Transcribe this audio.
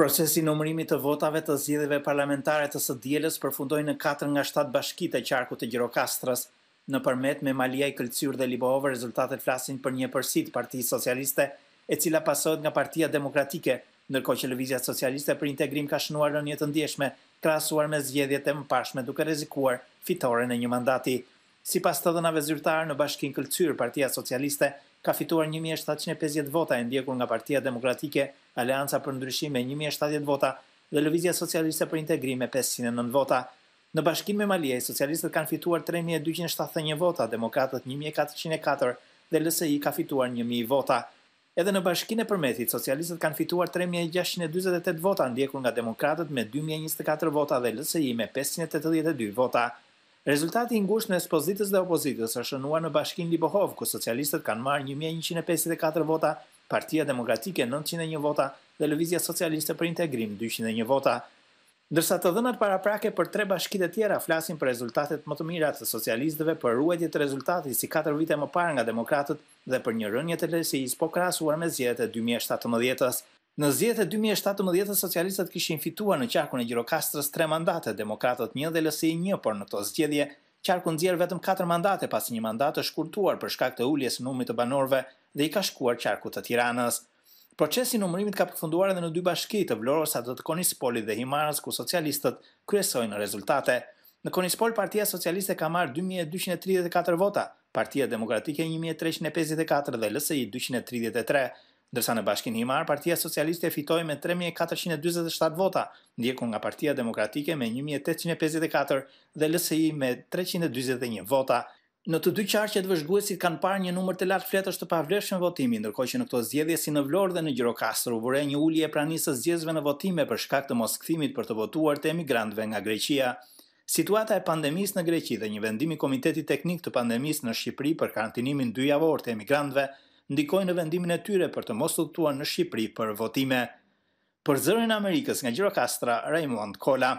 Procesi numërimit të votave të zgjedhjeve parlamentare të së dielës përfundoi në katër nga 7 bashkitë e qarkut të Gjirokastrës. Në përmet me Malia i Këlcyr dhe Libohov, rezultatet flasin për një përsit Partisë Socialiste, e cila pasohet nga Partia Demokratike, ndërkohë që Lëvizja Socialiste për Integrim ka shnuar rënie të ndjeshme, krahasuar me zgjedhjet e mëparshme duke rrezikuar fitoren e një mandati. Sipas të dhënave zyrtare në Bashkinë Këlcyr, Partia Socialiste ka fituar 1750 vota e ndjekur nga Partia Demokratike, Alianca për ndryshim me 1070 vota dhe Lëvizja Socialiste për Integrim me 509 vota. Në bashkim me Malia, i socialistët kanë fituar 3271 vota, demokratët 1404 dhe LSI ka fituar 1000 vota. Edhe në bashkinë e përmetit, socialistët kanë fituar 3628 vota, ndjekur nga demokratët me 2024 vota dhe LSI me 582 vota. Rezultati i ngushtë në ekspozitës dhe opozitës është shënuar në Bashkin Libohov, ku socialistët kanë marrë 1154 vota, Partia Demokratike 901 vota dhe Lëvizja Socialiste për Integrim 201 vota. Ndërsa të dhënat paraprake për tre bashkitë tjera flasin për rezultatet më të mira të socialistëve për ruajtje të rezultatit si 4 vite më parë nga demokratët dhe për një rënje të lehtë po krahasuar me zgjedhjet e 2017-s. Në zgjedhjet e 2017 socialistët kishin fituar në qarkun e Gjirokastrës tre mandate, demokratët një dhe LSI një, por në to zgjedhje qarku nxjerr vetëm 4 mandate pasi një mandat është shkurtuar për shkak të uljes në numrit të banorëve dhe i ka shkuar qarku të Tiranës. Procesi i numërimit ka përfunduar edhe në dy bashki të Vlorës ato të Konispolit dhe Himarës ku socialistët kryesojnë rezultate. Në Konispol Partia Socialiste ka marrë 2234 vota, Partia Demokratike 1354 dhe LSI 233. Dërsa në bashkin Himar, Partia Socialiste fitoi me 3.427 vota, ndjekur nga Partia Demokratike me 1.854 dhe LSI me 341 vota. Në të dy qarqet vëzhguesit kanë parë një numër të lartë fletësh të pavlefshëm votimi, ndërkohë që në këto zgjedhje si në Vlorë dhe në Gjirokastër u vure një ulje e pranisë së në votime për shkak të moskthimit për të votuar të emigrantëve nga Greqia. Situata e pandemisë në Greqi dhe një vendim i Komitetit Teknik të Pandemisë në Shqipëri për karantinimin 2 javor të emigrantëve ndikojnë në vendimin e tyre për të mos luftuar në Shqipëri për votime. Për zërin e Amerikës nga Gjirokastra, Raymond Kola.